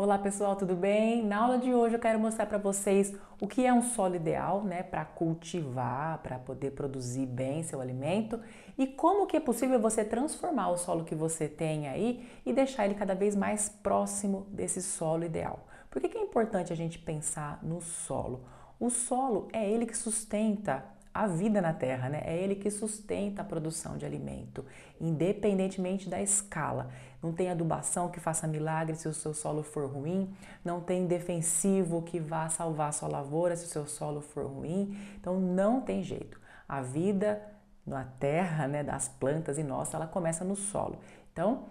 Olá pessoal, tudo bem? Na aula de hoje eu quero mostrar para vocês o que é um solo ideal, né, para cultivar, para poder produzir bem seu alimento e como que é possível você transformar o solo que você tem aí e deixar ele cada vez mais próximo desse solo ideal. Por que, que é importante a gente pensar no solo? O solo é ele que sustenta a vida na terra, né? É ele que sustenta a produção de alimento, independentemente da escala. Não tem adubação que faça milagre se o seu solo for ruim, não tem defensivo que vá salvar sua lavoura se o seu solo for ruim. Então não tem jeito. A vida na terra, né, das plantas e nossa, ela começa no solo. Então,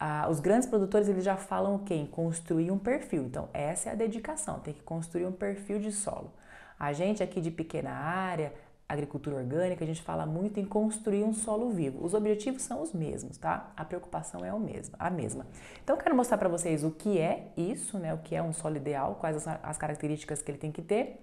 ah, os grandes produtores eles já falam em construir um perfil. Então essa é a dedicação, tem que construir um perfil de solo. A gente aqui de pequena área, agricultura orgânica, a gente fala muito em construir um solo vivo. Os objetivos são os mesmos, tá? A preocupação é o mesmo, a mesma. Então, eu quero mostrar para vocês o que é isso, né? O que é um solo ideal, quais as, as características que ele tem que ter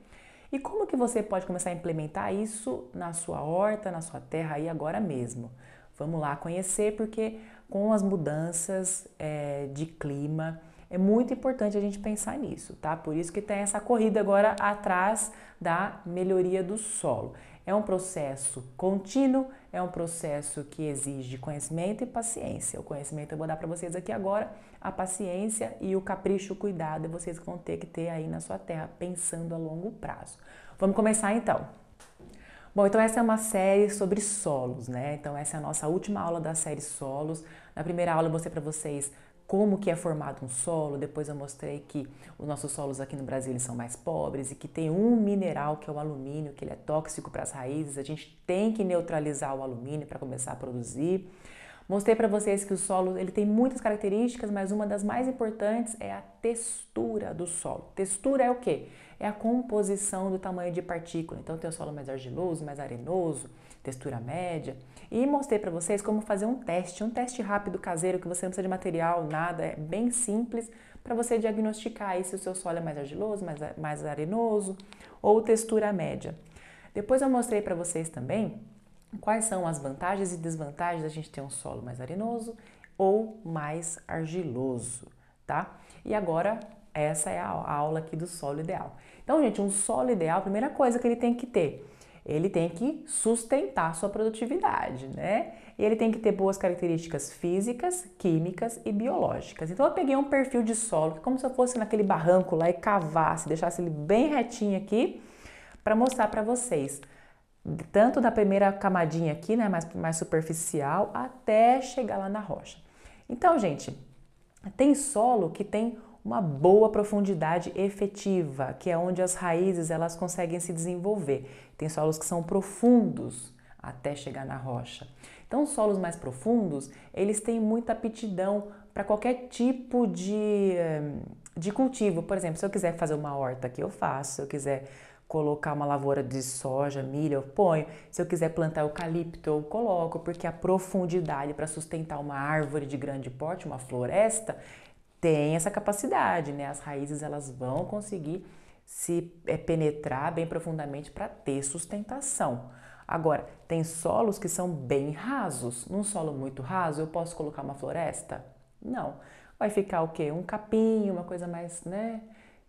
e como que você pode começar a implementar isso na sua horta, na sua terra aí agora mesmo. Vamos lá conhecer, porque com as mudanças é, de clima, é muito importante a gente pensar nisso, tá? Por isso que tem essa corrida agora atrás da melhoria do solo. É um processo contínuo, é um processo que exige conhecimento e paciência. O conhecimento eu vou dar para vocês aqui agora, a paciência e o capricho, o cuidado vocês vão ter que ter aí na sua terra, pensando a longo prazo. Vamos começar então. Bom, então essa é uma série sobre solos, né? Então essa é a nossa última aula da série solos. Na primeira aula eu mostrei para vocês como que é formado um solo. Depois eu mostrei que os nossos solos aqui no Brasil eles são mais pobres e que tem um mineral que é o alumínio, que ele é tóxico para as raízes. A gente tem que neutralizar o alumínio para começar a produzir. Mostrei para vocês que o solo ele tem muitas características, mas uma das mais importantes é a textura do solo. Textura é o quê? É a composição do tamanho de partícula. Então tem o solo mais argiloso, mais arenoso, textura média. E mostrei para vocês como fazer um teste, um teste rápido caseiro que você não precisa de material, nada, é bem simples para você diagnosticar aí se o seu solo é mais argiloso, mais, mais arenoso ou textura média. Depois eu mostrei para vocês também quais são as vantagens e desvantagens da gente ter um solo mais arenoso ou mais argiloso, tá? E agora essa é a aula aqui do solo ideal. Então, gente, um solo ideal, a primeira coisa que ele tem que ter ele tem que sustentar sua produtividade, né? Ele tem que ter boas características físicas, químicas e biológicas. Então eu peguei um perfil de solo, é como se eu fosse naquele barranco lá e cavasse, deixasse ele bem retinho aqui, para mostrar para vocês, tanto da primeira camadinha aqui, né, mais, mais superficial, até chegar lá na rocha. Então, gente, tem solo que tem uma boa profundidade efetiva, que é onde as raízes elas conseguem se desenvolver. Tem solos que são profundos até chegar na rocha. Então, solos mais profundos, eles têm muita aptidão para qualquer tipo de, de cultivo. Por exemplo, se eu quiser fazer uma horta aqui, eu faço. Se eu quiser colocar uma lavoura de soja, milho, eu ponho. Se eu quiser plantar eucalipto, eu coloco, porque a profundidade para sustentar uma árvore de grande porte, uma floresta, tem essa capacidade, né? As raízes elas vão conseguir se é, penetrar bem profundamente para ter sustentação. Agora, tem solos que são bem rasos. Num solo muito raso, eu posso colocar uma floresta? Não. Vai ficar o quê? Um capim, uma coisa mais, né,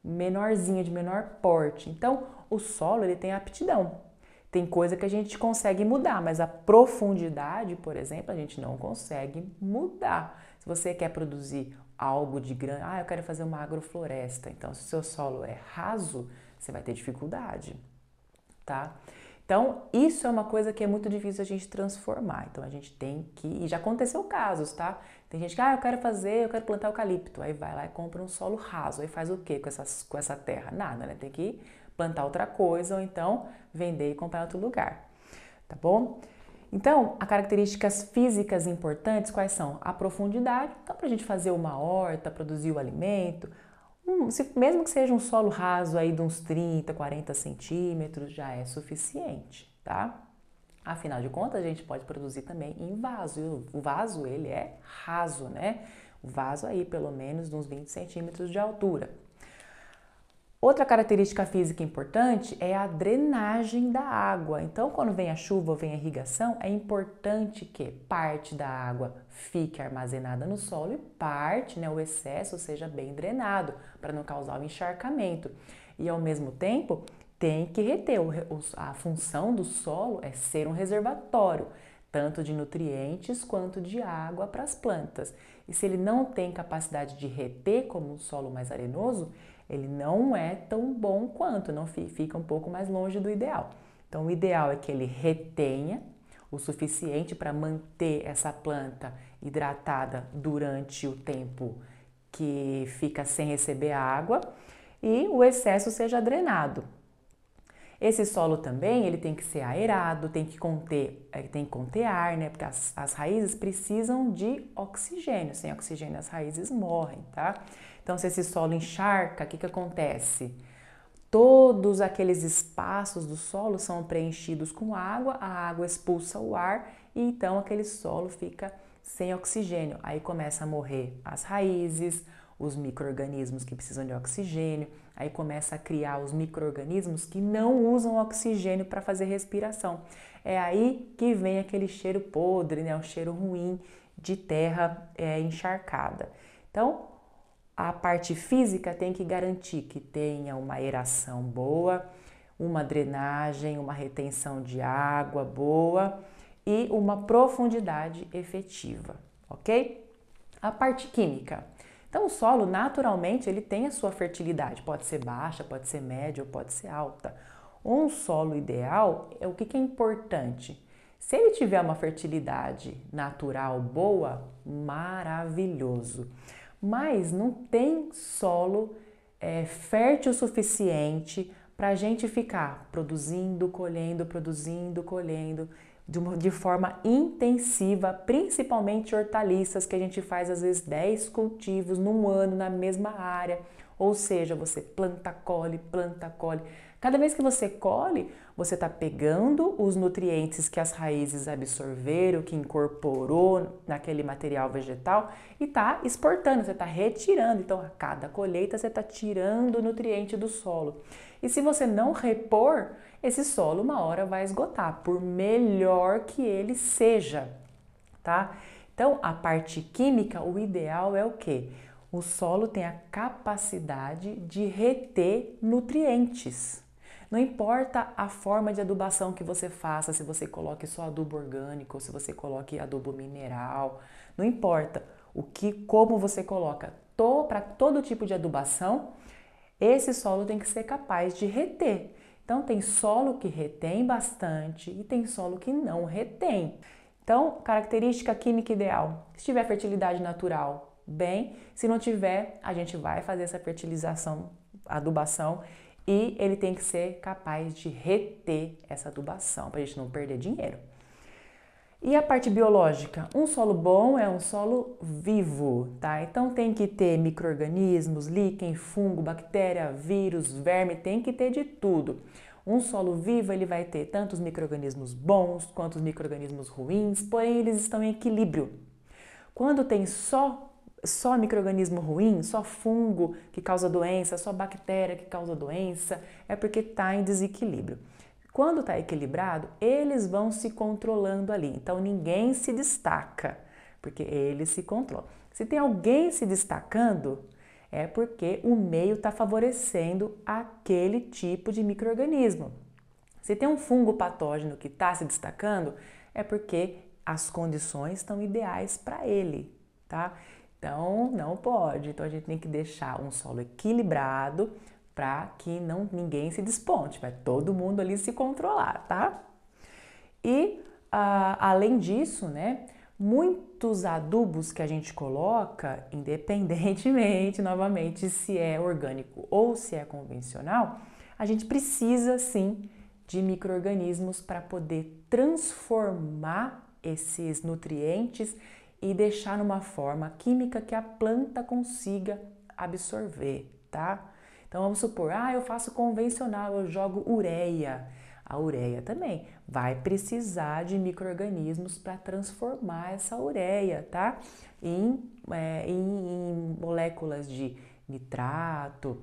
menorzinha, de menor porte. Então, o solo ele tem aptidão. Tem coisa que a gente consegue mudar, mas a profundidade, por exemplo, a gente não consegue mudar. Se você quer produzir algo de grande. Ah, eu quero fazer uma agrofloresta. Então, se o seu solo é raso, você vai ter dificuldade, tá? Então, isso é uma coisa que é muito difícil a gente transformar. Então, a gente tem que. E já aconteceu casos, tá? Tem gente que, ah, eu quero fazer, eu quero plantar eucalipto. Aí vai lá e compra um solo raso. Aí faz o quê com, com essa terra? Nada, né? Tem que plantar outra coisa ou então vender e comprar em outro lugar, tá bom? Então, as características físicas importantes quais são? A profundidade, então para a gente fazer uma horta, produzir o alimento, um, se, mesmo que seja um solo raso aí de uns 30, 40 centímetros, já é suficiente, tá? Afinal de contas, a gente pode produzir também em vaso. O vaso, ele é raso, né? O vaso aí, pelo menos, de uns 20 centímetros de altura. Outra característica física importante é a drenagem da água. Então, quando vem a chuva ou vem a irrigação, é importante que parte da água fique armazenada no solo e parte, né, o excesso seja bem drenado para não causar o encharcamento. E ao mesmo tempo, tem que reter. A função do solo é ser um reservatório, tanto de nutrientes quanto de água para as plantas. E se ele não tem capacidade de reter, como um solo mais arenoso, ele não é tão bom quanto, não fica um pouco mais longe do ideal. Então, o ideal é que ele retenha o suficiente para manter essa planta hidratada durante o tempo que fica sem receber água e o excesso seja drenado. Esse solo também ele tem que ser aerado, tem que conter, é, tem que conter ar, né? Porque as, as raízes precisam de oxigênio. Sem oxigênio as raízes morrem, tá? Então, se esse solo encharca, o que, que acontece? Todos aqueles espaços do solo são preenchidos com água, a água expulsa o ar e então aquele solo fica sem oxigênio. Aí começa a morrer as raízes, os micro-organismos que precisam de oxigênio, aí começa a criar os micro-organismos que não usam oxigênio para fazer respiração. É aí que vem aquele cheiro podre, né? O cheiro ruim de terra é, encharcada. Então, a parte física tem que garantir que tenha uma aeração boa, uma drenagem, uma retenção de água boa e uma profundidade efetiva, ok? A parte química. Então, o solo naturalmente ele tem a sua fertilidade, pode ser baixa, pode ser média ou pode ser alta. Um solo ideal é o que, que é importante. Se ele tiver uma fertilidade natural boa, maravilhoso mas não tem solo é, fértil o suficiente para a gente ficar produzindo, colhendo, produzindo, colhendo de, uma, de forma intensiva, principalmente hortaliças, que a gente faz às vezes 10 cultivos num ano na mesma área ou seja, você planta, colhe, planta, colhe. Cada vez que você colhe, você está pegando os nutrientes que as raízes absorveram, que incorporou naquele material vegetal e está exportando, você está retirando. Então, a cada colheita, você está tirando o nutriente do solo. E se você não repor, esse solo uma hora vai esgotar, por melhor que ele seja, tá? Então, a parte química, o ideal é o quê? O solo tem a capacidade de reter nutrientes. Não importa a forma de adubação que você faça, se você coloque só adubo orgânico, se você coloque adubo mineral, não importa o que, como você coloca, para todo tipo de adubação, esse solo tem que ser capaz de reter. Então tem solo que retém bastante e tem solo que não retém. Então, característica química ideal. Se tiver fertilidade natural, bem. Se não tiver, a gente vai fazer essa fertilização, adubação, e ele tem que ser capaz de reter essa adubação para a gente não perder dinheiro. E a parte biológica? Um solo bom é um solo vivo, tá? Então tem que ter micro-organismos, líquen, fungo, bactéria, vírus, verme, tem que ter de tudo. Um solo vivo ele vai ter tanto os micro-organismos bons quanto os micro-organismos ruins, porém eles estão em equilíbrio. Quando tem só só microorganismo ruim, só fungo que causa doença, só bactéria que causa doença, é porque está em desequilíbrio. Quando está equilibrado, eles vão se controlando ali. Então ninguém se destaca, porque eles se controlam. Se tem alguém se destacando, é porque o meio está favorecendo aquele tipo de microorganismo. Se tem um fungo patógeno que está se destacando, é porque as condições estão ideais para ele, tá? Então, não pode. Então, a gente tem que deixar um solo equilibrado para que não ninguém se desponte, vai todo mundo ali se controlar, tá? E uh, além disso, né, muitos adubos que a gente coloca, independentemente, novamente, se é orgânico ou se é convencional, a gente precisa sim de micro-organismos para poder transformar esses nutrientes e deixar numa forma química que a planta consiga absorver, tá? Então vamos supor, ah, eu faço convencional, eu jogo ureia. A ureia também vai precisar de micro-organismos para transformar essa ureia, tá? Em, é, em, em moléculas de nitrato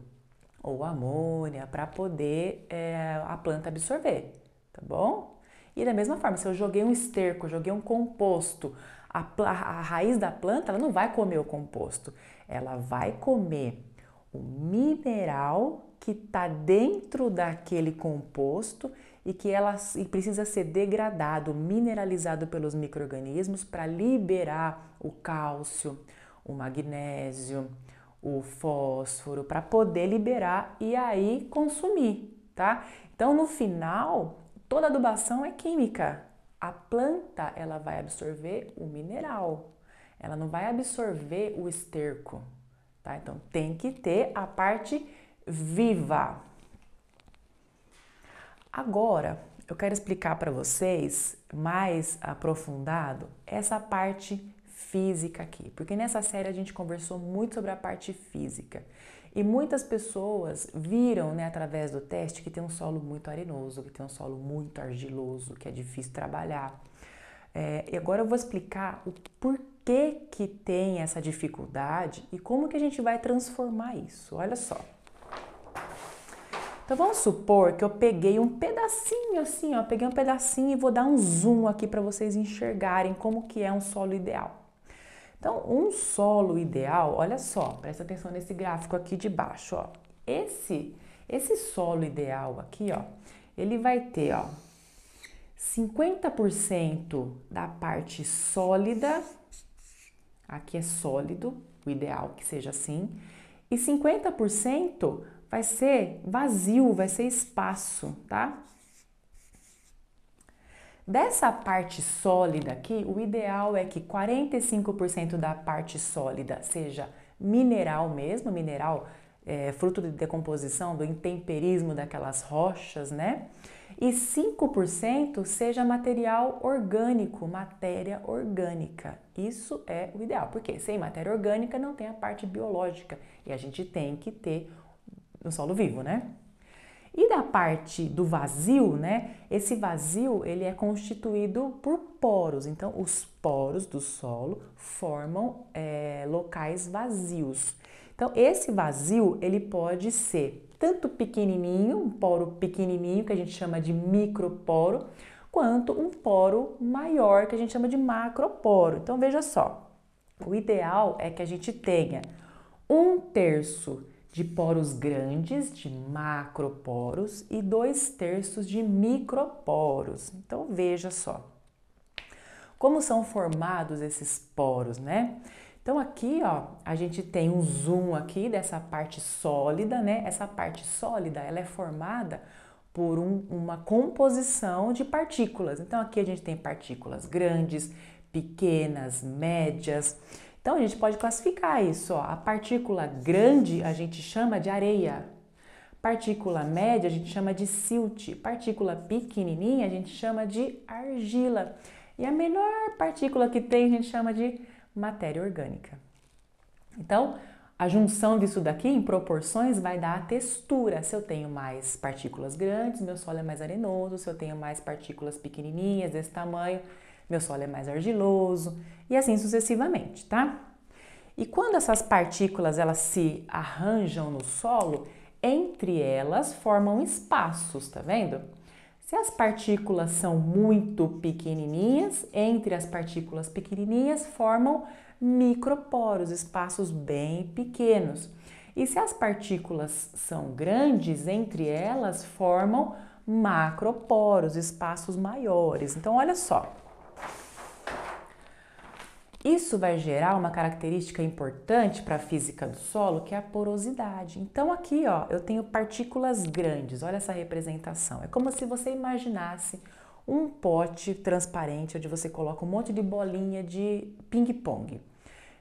ou amônia para poder é, a planta absorver, tá bom? E da mesma forma, se eu joguei um esterco, joguei um composto, a, a raiz da planta ela não vai comer o composto, ela vai comer o mineral que está dentro daquele composto e que ela e precisa ser degradado, mineralizado pelos microrganismos para liberar o cálcio, o magnésio, o fósforo para poder liberar e aí consumir, tá? Então no final toda adubação é química, a planta ela vai absorver o mineral, ela não vai absorver o esterco, tá? Então tem que ter a parte viva. Agora eu quero explicar para vocês mais aprofundado essa parte física aqui, porque nessa série a gente conversou muito sobre a parte física. E muitas pessoas viram, né, através do teste, que tem um solo muito arenoso, que tem um solo muito argiloso, que é difícil trabalhar. É, e agora eu vou explicar o porquê que tem essa dificuldade e como que a gente vai transformar isso. Olha só. Então vamos supor que eu peguei um pedacinho assim, ó, peguei um pedacinho e vou dar um zoom aqui para vocês enxergarem como que é um solo ideal. Então, um solo ideal, olha só, presta atenção nesse gráfico aqui de baixo, ó. Esse, esse solo ideal aqui, ó, ele vai ter, ó, 50% da parte sólida, aqui é sólido, o ideal que seja assim, e 50% vai ser vazio, vai ser espaço, tá? Dessa parte sólida aqui, o ideal é que 45% da parte sólida seja mineral mesmo, mineral é, fruto de decomposição, do intemperismo daquelas rochas, né? E 5% seja material orgânico, matéria orgânica. Isso é o ideal, porque sem matéria orgânica não tem a parte biológica e a gente tem que ter no solo vivo, né? E da parte do vazio, né? Esse vazio ele é constituído por poros. Então, os poros do solo formam é, locais vazios. Então, esse vazio ele pode ser tanto pequenininho, um poro pequenininho que a gente chama de microporo, quanto um poro maior que a gente chama de macroporo. Então, veja só, o ideal é que a gente tenha um terço de poros grandes, de macroporos, e dois terços de microporos. Então veja só como são formados esses poros, né? Então aqui, ó, a gente tem um zoom aqui dessa parte sólida, né? Essa parte sólida, ela é formada por um, uma composição de partículas. Então aqui a gente tem partículas grandes, pequenas, médias. Então a gente pode classificar isso. Ó. A partícula grande a gente chama de areia. Partícula média a gente chama de silt. Partícula pequenininha a gente chama de argila. E a menor partícula que tem a gente chama de matéria orgânica. Então, a junção disso daqui em proporções vai dar a textura. Se eu tenho mais partículas grandes, meu solo é mais arenoso. Se eu tenho mais partículas pequenininhas desse tamanho, meu solo é mais argiloso e assim sucessivamente, tá? E quando essas partículas elas se arranjam no solo, entre elas formam espaços, tá vendo? Se as partículas são muito pequenininhas, entre as partículas pequenininhas formam microporos, espaços bem pequenos. E se as partículas são grandes, entre elas formam macroporos, espaços maiores. Então, olha só, isso vai gerar uma característica importante para a física do solo, que é a porosidade. Então aqui, ó, eu tenho partículas grandes. Olha essa representação. É como se você imaginasse um pote transparente onde você coloca um monte de bolinha de ping-pong.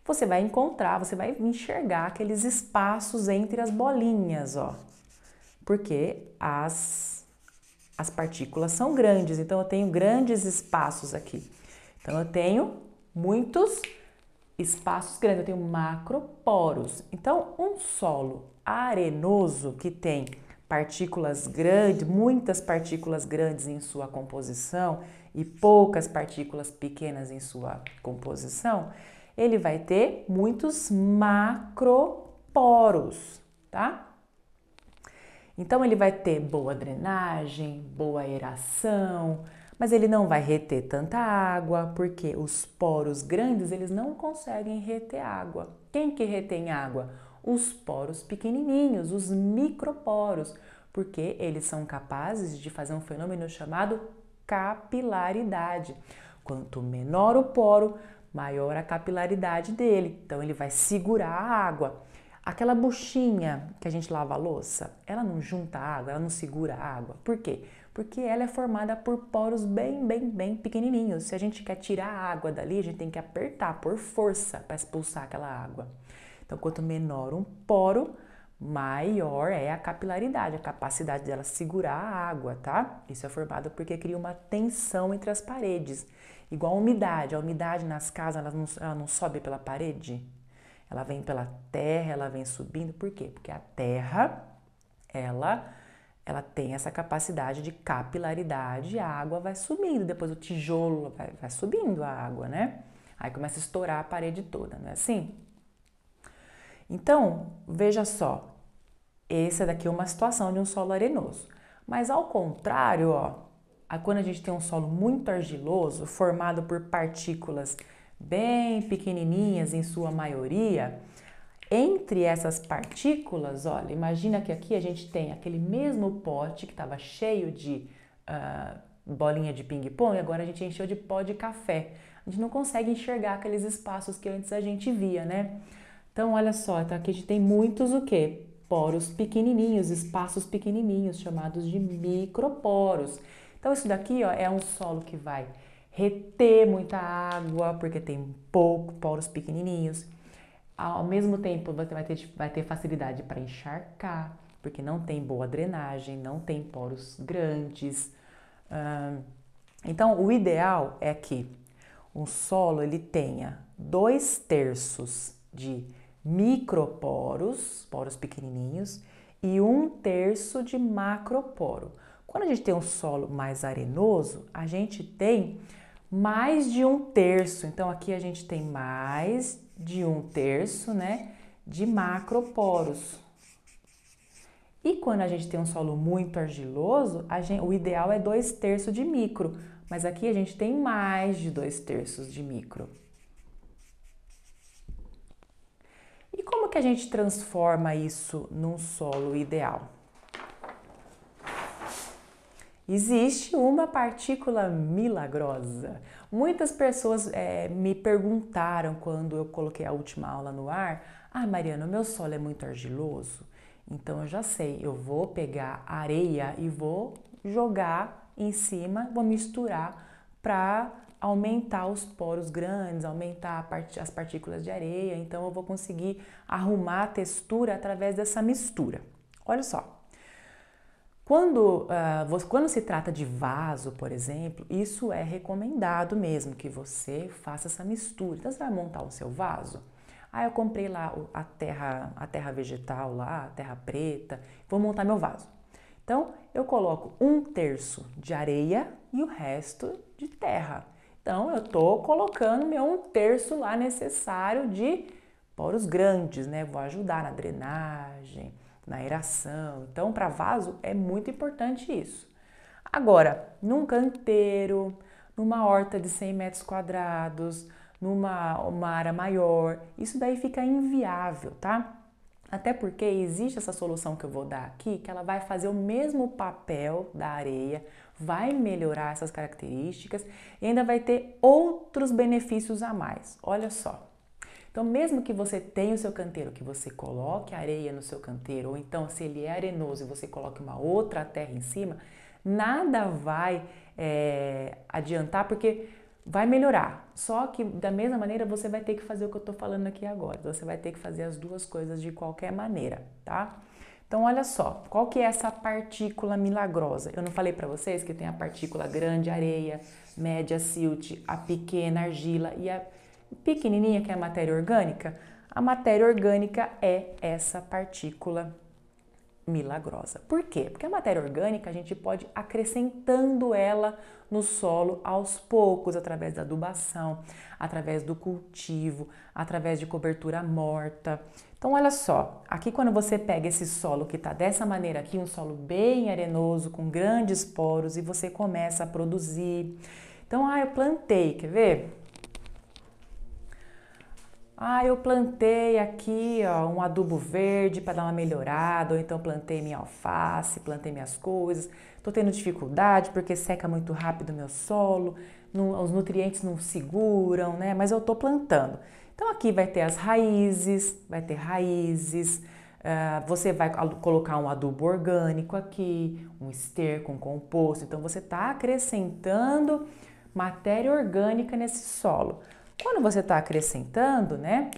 Você vai encontrar, você vai enxergar aqueles espaços entre as bolinhas, ó. Porque as as partículas são grandes, então eu tenho grandes espaços aqui. Então eu tenho muitos espaços grandes, eu tenho macroporos. Então, um solo arenoso que tem partículas grandes, muitas partículas grandes em sua composição e poucas partículas pequenas em sua composição, ele vai ter muitos macroporos, tá? Então ele vai ter boa drenagem, boa aeração, mas ele não vai reter tanta água, porque os poros grandes, eles não conseguem reter água. Quem que retém água? Os poros pequenininhos, os microporos, porque eles são capazes de fazer um fenômeno chamado capilaridade. Quanto menor o poro, maior a capilaridade dele. Então ele vai segurar a água. Aquela buchinha que a gente lava a louça, ela não junta água, ela não segura água. Por quê? porque ela é formada por poros bem, bem, bem pequenininhos. Se a gente quer tirar a água dali, a gente tem que apertar por força para expulsar aquela água. Então, quanto menor um poro, maior é a capilaridade, a capacidade dela segurar a água, tá? Isso é formado porque cria uma tensão entre as paredes, igual a umidade. A umidade nas casas ela não, ela não sobe pela parede, ela vem pela terra, ela vem subindo. Por quê? Porque a terra ela ela tem essa capacidade de capilaridade, a água vai subindo, depois o tijolo vai, vai subindo a água, né? Aí começa a estourar a parede toda, não é assim? Então, veja só, essa daqui é uma situação de um solo arenoso. Mas ao contrário, ó, quando a gente tem um solo muito argiloso, formado por partículas bem pequenininhas em sua maioria, entre essas partículas, olha, imagina que aqui a gente tem aquele mesmo pote que estava cheio de uh, bolinha de ping-pong, agora a gente encheu de pó de café. A gente não consegue enxergar aqueles espaços que antes a gente via, né? Então, olha só, então aqui a gente tem muitos o quê? Poros pequenininhos, espaços pequenininhos, chamados de microporos. Então, isso daqui ó, é um solo que vai reter muita água, porque tem pouco poros pequenininhos ao mesmo tempo, você vai ter, vai ter facilidade para encharcar, porque não tem boa drenagem, não tem poros grandes. então, o ideal é que um solo ele tenha dois terços de microporos, poros pequenininhos, e um terço de macroporo. Quando a gente tem um solo mais arenoso, a gente tem mais de um terço. Então aqui a gente tem mais de um terço né, de macroporos. E quando a gente tem um solo muito argiloso, gente, o ideal é dois terços de micro, mas aqui a gente tem mais de dois terços de micro. E como que a gente transforma isso num solo ideal? Existe uma partícula milagrosa, Muitas pessoas é, me perguntaram quando eu coloquei a última aula no ar: Ah, Mariana, o meu solo é muito argiloso, então eu já sei, eu vou pegar areia e vou jogar em cima, vou misturar para aumentar os poros grandes, aumentar part as partículas de areia, então eu vou conseguir arrumar a textura através dessa mistura. Olha só. Quando, uh, quando se trata de vaso, por exemplo, isso é recomendado mesmo, que você faça essa mistura. Então, você vai montar o seu vaso. Ah, eu comprei lá a terra, a terra vegetal lá, a terra preta, vou montar meu vaso. Então, eu coloco um terço de areia e o resto de terra. Então, eu estou colocando meu um terço lá necessário de poros grandes, né? Vou ajudar na drenagem, na aeração. Então, para vaso é muito importante isso. Agora, num canteiro, numa horta de 100 metros quadrados, numa uma área maior, isso daí fica inviável, tá? Até porque existe essa solução que eu vou dar aqui, que ela vai fazer o mesmo papel da areia, vai melhorar essas características e ainda vai ter outros benefícios a mais. Olha só. Então, mesmo que você tenha o seu canteiro, que você coloque areia no seu canteiro, ou então se ele é arenoso e você coloque uma outra terra em cima, nada vai é, adiantar porque vai melhorar. Só que da mesma maneira você vai ter que fazer o que eu estou falando aqui agora. Você vai ter que fazer as duas coisas de qualquer maneira, tá? Então olha só, qual que é essa partícula milagrosa? Eu não falei para vocês que tem a partícula grande areia, média silt, a pequena argila e a pequenininha, que é a matéria orgânica. A matéria orgânica é essa partícula milagrosa. Por quê? Porque a matéria orgânica a gente pode acrescentando ela no solo aos poucos, através da adubação, através do cultivo, através de cobertura morta. Então, olha só, aqui quando você pega esse solo que está dessa maneira aqui, um solo bem arenoso, com grandes poros, e você começa a produzir. Então, ah, eu plantei, quer ver? Ah, eu plantei aqui ó, um adubo verde para dar uma melhorada, ou então plantei minha alface, plantei minhas coisas. Estou tendo dificuldade porque seca muito rápido o meu solo, não, os nutrientes não seguram, né? Mas eu estou plantando. Então aqui vai ter as raízes, vai ter raízes. Uh, você vai colocar um adubo orgânico aqui, um esterco, um composto. Então você está acrescentando matéria orgânica nesse solo. Quando você está acrescentando, né?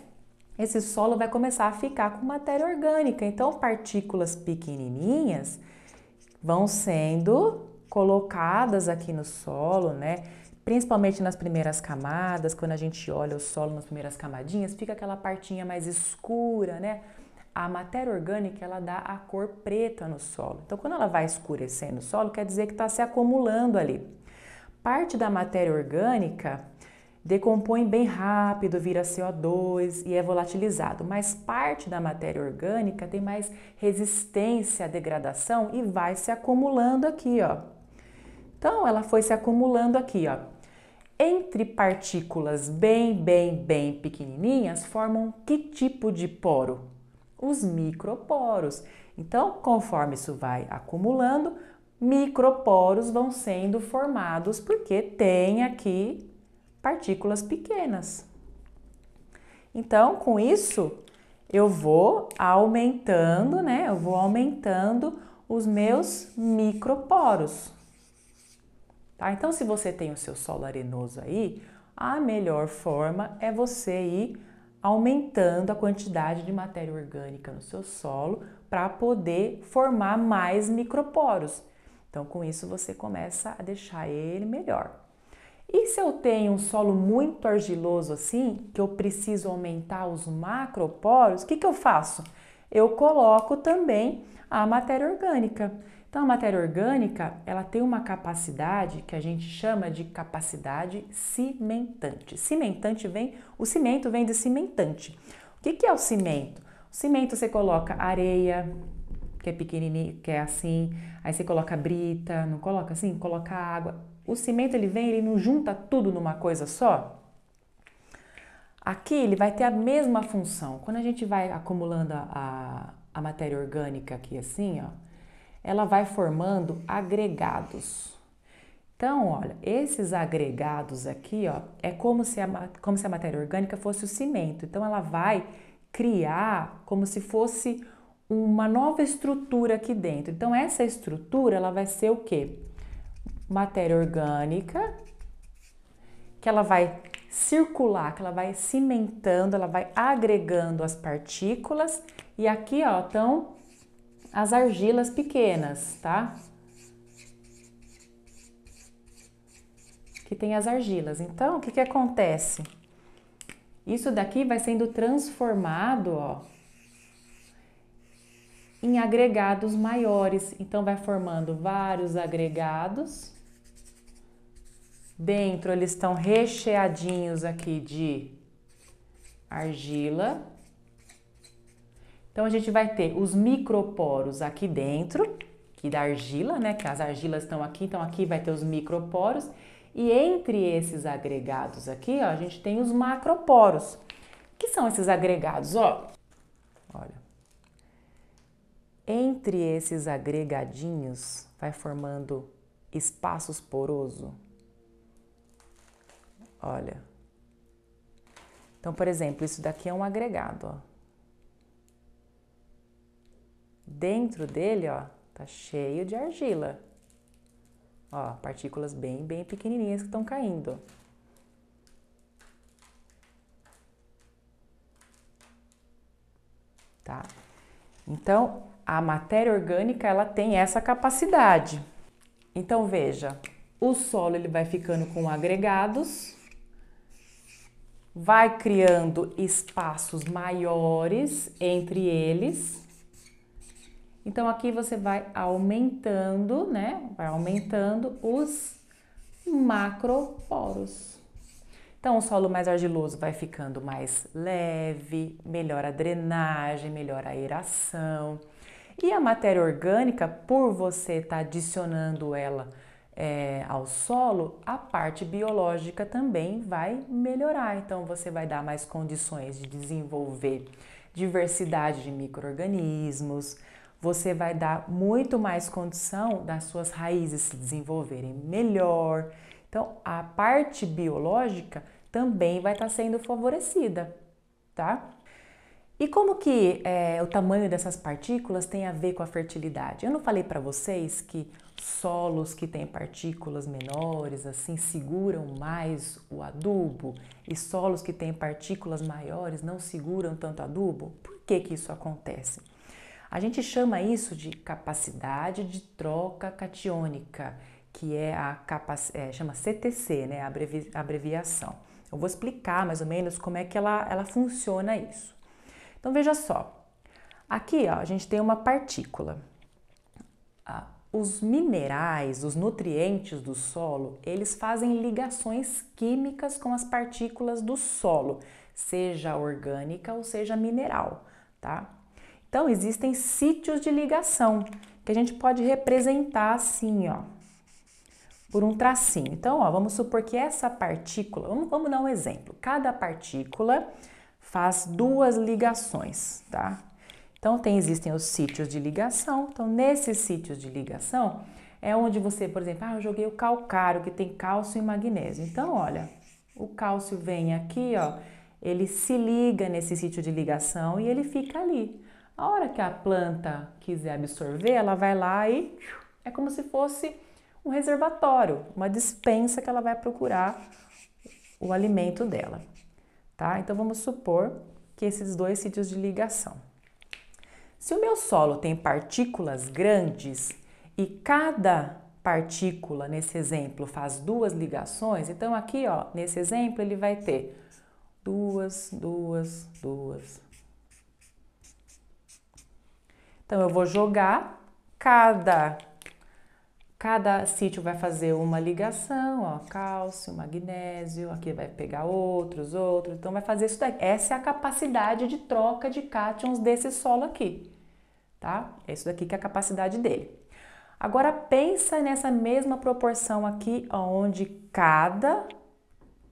Esse solo vai começar a ficar com matéria orgânica. Então, partículas pequenininhas vão sendo colocadas aqui no solo, né? Principalmente nas primeiras camadas, quando a gente olha o solo nas primeiras camadinhas, fica aquela partinha mais escura, né? A matéria orgânica ela dá a cor preta no solo. Então, quando ela vai escurecendo o solo, quer dizer que está se acumulando ali. Parte da matéria orgânica decompõe bem rápido, vira CO2 e é volatilizado, mas parte da matéria orgânica tem mais resistência à degradação e vai se acumulando aqui, ó. Então ela foi se acumulando aqui, ó. Entre partículas bem, bem, bem pequenininhas formam que tipo de poro? Os microporos. Então, conforme isso vai acumulando, microporos vão sendo formados porque tem aqui partículas pequenas. Então, com isso, eu vou aumentando, né? Eu vou aumentando os meus microporos. Tá? Então, se você tem o seu solo arenoso aí, a melhor forma é você ir aumentando a quantidade de matéria orgânica no seu solo para poder formar mais microporos. Então, com isso, você começa a deixar ele melhor. E se eu tenho um solo muito argiloso assim, que eu preciso aumentar os macroporos, o que, que eu faço? Eu coloco também a matéria orgânica. Então, a matéria orgânica, ela tem uma capacidade que a gente chama de capacidade cimentante. Cimentante vem, o cimento vem de cimentante. O que, que é o cimento? O cimento você coloca areia, que é pequenininho, que é assim, aí você coloca brita, não coloca assim, coloca água. O cimento ele vem, ele não junta tudo numa coisa só. Aqui ele vai ter a mesma função. Quando a gente vai acumulando a, a matéria orgânica aqui assim, ó, ela vai formando agregados. Então, olha, esses agregados aqui, ó, é como se, a, como se a matéria orgânica fosse o cimento. Então, ela vai criar como se fosse uma nova estrutura aqui dentro. Então essa estrutura ela vai ser o quê? Matéria orgânica que ela vai circular, que ela vai cimentando, ela vai agregando as partículas e aqui ó, estão as argilas pequenas, tá? Que tem as argilas. Então, o que que acontece? Isso daqui vai sendo transformado, ó, em agregados maiores. Então, vai formando vários agregados. Dentro, eles estão recheadinhos aqui de argila. Então, a gente vai ter os microporos aqui dentro, que da argila, né? Que as argilas estão aqui, então aqui vai ter os microporos. E entre esses agregados aqui, ó, a gente tem os macroporos. que são esses agregados? Ó, entre esses agregadinhos vai formando espaços poroso. Olha. Então, por exemplo, isso daqui é um agregado, ó. Dentro dele, ó, tá cheio de argila. Ó, partículas bem, bem pequenininhas que estão caindo. Tá? Então, a matéria orgânica ela tem essa capacidade. Então veja, o solo ele vai ficando com agregados, vai criando espaços maiores entre eles. Então aqui você vai aumentando, né? Vai aumentando os macroporos. Então o solo mais argiloso vai ficando mais leve, melhora a drenagem, melhora a aeração. E a matéria orgânica, por você estar tá adicionando ela é, ao solo, a parte biológica também vai melhorar. Então você vai dar mais condições de desenvolver diversidade de micro-organismos, você vai dar muito mais condição das suas raízes se desenvolverem melhor. Então a parte biológica também vai estar tá sendo favorecida, tá? E como que é, o tamanho dessas partículas tem a ver com a fertilidade? Eu não falei para vocês que solos que têm partículas menores assim seguram mais o adubo e solos que têm partículas maiores não seguram tanto adubo? Por que que isso acontece? A gente chama isso de capacidade de troca catiônica, que é a capac... é, chama CTC, né, a abrevi... abreviação. Eu vou explicar mais ou menos como é que ela, ela funciona isso. Então veja só, aqui ó, a gente tem uma partícula. Ah, os minerais, os nutrientes do solo, eles fazem ligações químicas com as partículas do solo, seja orgânica ou seja mineral, tá? Então existem sítios de ligação que a gente pode representar assim, ó, por um tracinho. Então, ó, vamos supor que essa partícula, vamos, vamos dar um exemplo. Cada partícula faz duas ligações, tá? Então tem, existem os sítios de ligação. Então nesses sítios de ligação é onde você, por exemplo, ah, eu joguei o calcário que tem cálcio e magnésio. Então olha, o cálcio vem aqui, ó, ele se liga nesse sítio de ligação e ele fica ali. A hora que a planta quiser absorver, ela vai lá e é como se fosse um reservatório, uma dispensa que ela vai procurar o alimento dela tá? Então vamos supor que esses dois sítios de ligação. Se o meu solo tem partículas grandes e cada partícula nesse exemplo faz duas ligações, então aqui, ó, nesse exemplo ele vai ter duas, duas, duas. Então eu vou jogar cada Cada sítio vai fazer uma ligação, ó, cálcio, magnésio, aqui vai pegar outros, outros, então vai fazer isso daqui. Essa é a capacidade de troca de cátions desse solo aqui, tá? É isso daqui que é a capacidade dele. Agora pensa nessa mesma proporção aqui, onde cada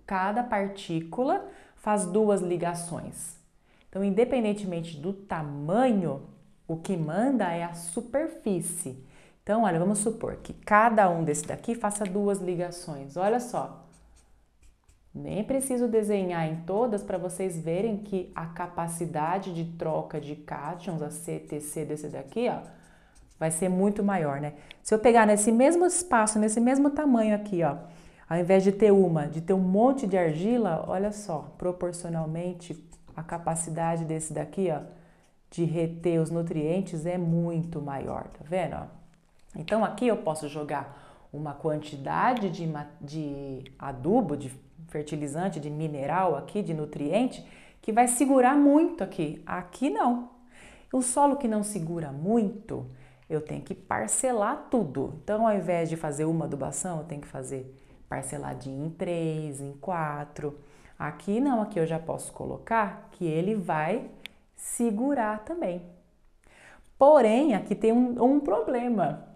cada partícula faz duas ligações. Então, independentemente do tamanho, o que manda é a superfície. Então, olha, vamos supor que cada um desse daqui faça duas ligações. Olha só. Nem preciso desenhar em todas para vocês verem que a capacidade de troca de cátions, a CTC desse daqui, ó, vai ser muito maior, né? Se eu pegar nesse mesmo espaço, nesse mesmo tamanho aqui, ó, ao invés de ter uma, de ter um monte de argila, olha só, proporcionalmente a capacidade desse daqui, ó, de reter os nutrientes é muito maior, tá vendo? Ó? Então aqui eu posso jogar uma quantidade de, de adubo, de fertilizante, de mineral aqui, de nutriente, que vai segurar muito aqui. Aqui não. O solo que não segura muito, eu tenho que parcelar tudo. Então, ao invés de fazer uma adubação, eu tenho que fazer parceladinho em três, em quatro. Aqui não, aqui eu já posso colocar que ele vai segurar também. Porém, aqui tem um, um problema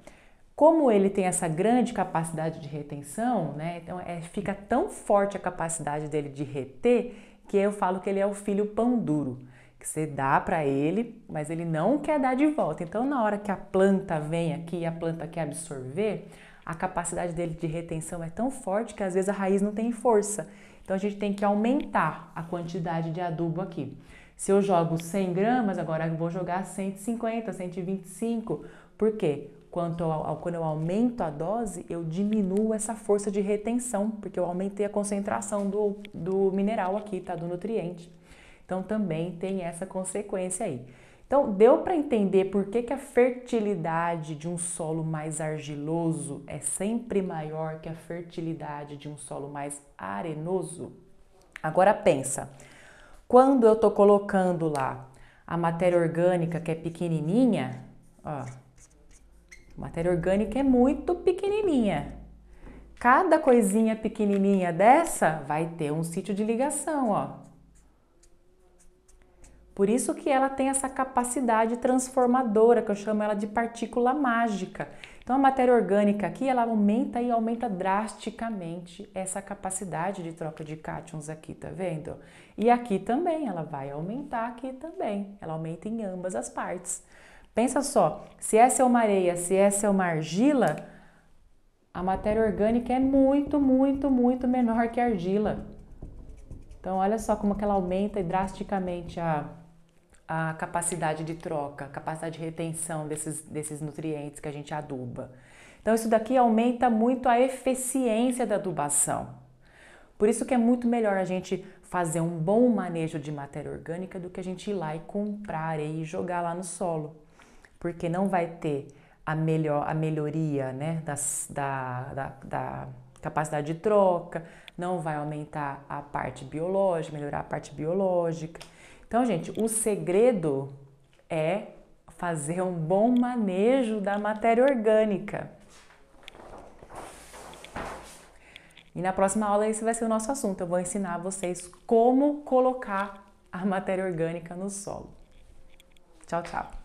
como ele tem essa grande capacidade de retenção, né, então é, fica tão forte a capacidade dele de reter que eu falo que ele é o filho pão duro, que você dá para ele, mas ele não quer dar de volta. Então, na hora que a planta vem aqui e a planta quer absorver, a capacidade dele de retenção é tão forte que às vezes a raiz não tem força. Então, a gente tem que aumentar a quantidade de adubo aqui. Se eu jogo 100 gramas, agora eu vou jogar 150, 125, Por porque quanto ao, ao, quando eu aumento a dose, eu diminuo essa força de retenção, porque eu aumentei a concentração do, do mineral aqui, tá? Do nutriente. Então também tem essa consequência aí. Então deu para entender por que, que a fertilidade de um solo mais argiloso é sempre maior que a fertilidade de um solo mais arenoso? Agora pensa, quando eu estou colocando lá a matéria orgânica que é pequenininha, ó, Matéria orgânica é muito pequenininha. Cada coisinha pequenininha dessa vai ter um sítio de ligação, ó. Por isso que ela tem essa capacidade transformadora, que eu chamo ela de partícula mágica. Então a matéria orgânica aqui, ela aumenta e aumenta drasticamente essa capacidade de troca de cátions aqui, tá vendo? E aqui também, ela vai aumentar aqui também. Ela aumenta em ambas as partes. Pensa só, se essa é uma areia, se essa é uma argila, a matéria orgânica é muito, muito, muito menor que a argila. Então, olha só como que ela aumenta drasticamente a, a capacidade de troca, a capacidade de retenção desses, desses nutrientes que a gente aduba. Então, isso daqui aumenta muito a eficiência da adubação. Por isso que é muito melhor a gente fazer um bom manejo de matéria orgânica do que a gente ir lá e comprar e jogar lá no solo porque não vai ter a, melhor, a melhoria né, das, da, da, da capacidade de troca, não vai aumentar a parte biológica, melhorar a parte biológica. Então, gente, o segredo é fazer um bom manejo da matéria orgânica. E na próxima aula esse vai ser o nosso assunto. Eu vou ensinar vocês como colocar a matéria orgânica no solo. Tchau, tchau.